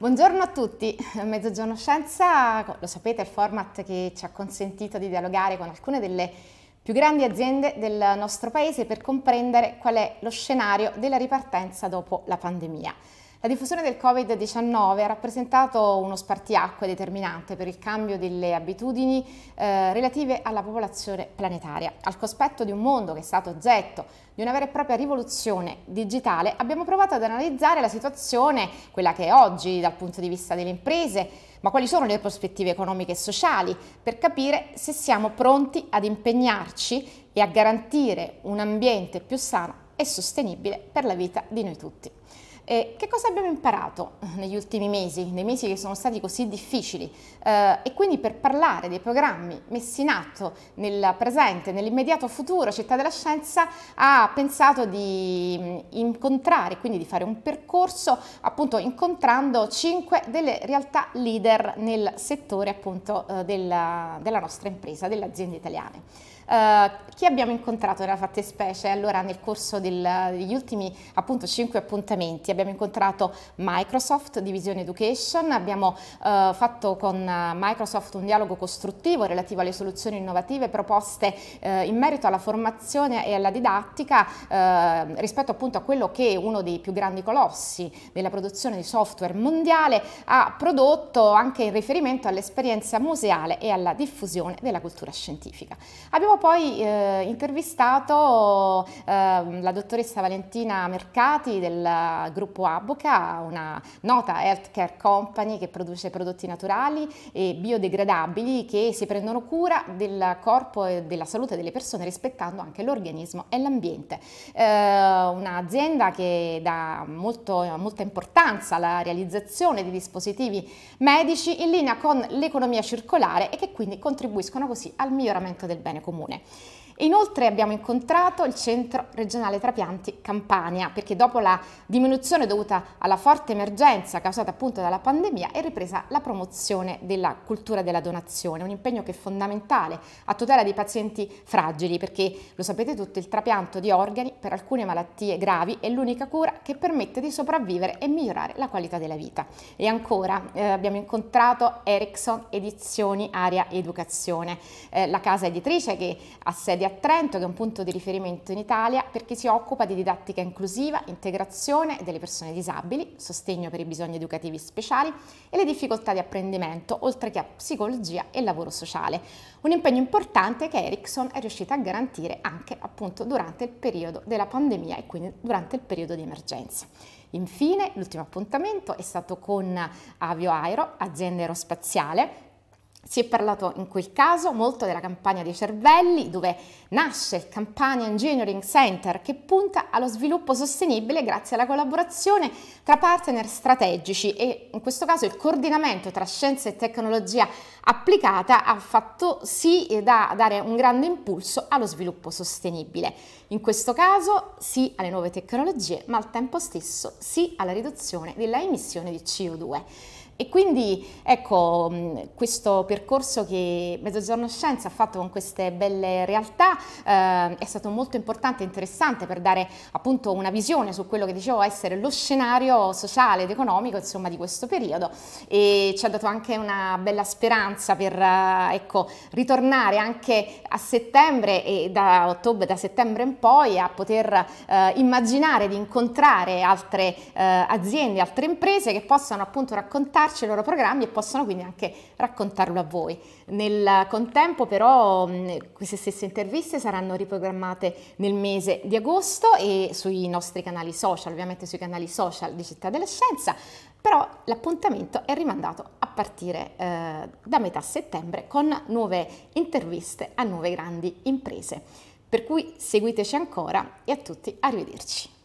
Buongiorno a tutti, Mezzogiorno Scienza, lo sapete, è il format che ci ha consentito di dialogare con alcune delle più grandi aziende del nostro paese per comprendere qual è lo scenario della ripartenza dopo la pandemia. La diffusione del Covid-19 ha rappresentato uno spartiacque determinante per il cambio delle abitudini eh, relative alla popolazione planetaria. Al cospetto di un mondo che è stato oggetto di una vera e propria rivoluzione digitale, abbiamo provato ad analizzare la situazione, quella che è oggi dal punto di vista delle imprese, ma quali sono le prospettive economiche e sociali, per capire se siamo pronti ad impegnarci e a garantire un ambiente più sano e sostenibile per la vita di noi tutti. E che cosa abbiamo imparato eh, negli ultimi mesi, nei mesi che sono stati così difficili? Eh, e quindi per parlare dei programmi messi in atto nel presente, nell'immediato futuro, Città della Scienza ha pensato di mm, incontrare, quindi di fare un percorso appunto incontrando cinque delle realtà leader nel settore appunto eh, della, della nostra impresa, delle aziende italiane. Uh, chi abbiamo incontrato nella fattispecie? Allora nel corso del, degli ultimi appunto 5 appuntamenti abbiamo incontrato Microsoft, Divisione Education, abbiamo uh, fatto con Microsoft un dialogo costruttivo relativo alle soluzioni innovative proposte uh, in merito alla formazione e alla didattica rispetto appunto a quello che uno dei più grandi colossi della produzione di software mondiale ha prodotto anche in riferimento all'esperienza museale e alla diffusione della cultura scientifica. Abbiamo abbiamo poi eh, intervistato eh, la dottoressa Valentina Mercati del gruppo Abuca, una nota healthcare company che produce prodotti naturali e biodegradabili che si prendono cura del corpo e della salute delle persone rispettando anche l'organismo e l'ambiente. Eh, Un'azienda che dà molto, molta importanza alla realizzazione di dispositivi medici in linea con l'economia circolare e che quindi contribuiscono così al miglioramento del bene comune. comune. Inoltre abbiamo incontrato il Centro Regionale Trapianti Campania, perché dopo la diminuzione dovuta alla forte emergenza causata appunto dalla pandemia è ripresa la promozione della cultura della donazione, un impegno che è fondamentale a tutela dei pazienti fragili, perché lo sapete tutti, il trapianto di organi per alcune malattie gravi è l'unica cura che permette di sopravvivere e migliorare la qualità della vita. E ancora eh, abbiamo incontrato Ericsson Edizioni Aria Educazione, eh, la casa editrice che ha sede a a Trento, che è un punto di riferimento in Italia perché si occupa di didattica inclusiva, integrazione delle persone disabili, sostegno per i bisogni educativi speciali e le difficoltà di apprendimento, oltre che a psicologia e lavoro sociale. Un impegno importante che Ericsson è riuscita a garantire anche appunto durante il periodo della pandemia e quindi durante il periodo di emergenza. Infine, l'ultimo appuntamento è stato con Avio Aero, azienda aerospaziale, si è parlato in quel caso molto della campagna dei cervelli, dove nasce il Campania Engineering Center che punta allo sviluppo sostenibile grazie alla collaborazione tra partner strategici e in questo caso il coordinamento tra scienza e tecnologia applicata ha fatto sì da dare un grande impulso allo sviluppo sostenibile. In questo caso sì alle nuove tecnologie, ma al tempo stesso sì alla riduzione della emissione di CO2. E quindi ecco mm, questo percorso che Mezzogiorno Scienza ha fatto con queste belle realtà eh, è stato molto importante e interessante per dare appunto una visione su quello che dicevo essere lo scenario sociale ed economico insomma di questo periodo e ci ha dato anche una bella speranza per eh, ecco ritornare anche a settembre e da ottobre, da settembre in poi a poter eh, immaginare di incontrare altre eh, aziende, altre imprese che possano appunto raccontare raccontarci i loro programmi e possono quindi anche raccontarlo a voi. Nel contempo però queste stesse interviste saranno riprogrammate nel mese di agosto e sui nostri canali social, ovviamente sui canali social di Città della Scienza, però l'appuntamento è rimandato a partire eh, da metà settembre con nuove interviste a nuove grandi imprese. Per cui seguiteci ancora e a tutti arrivederci.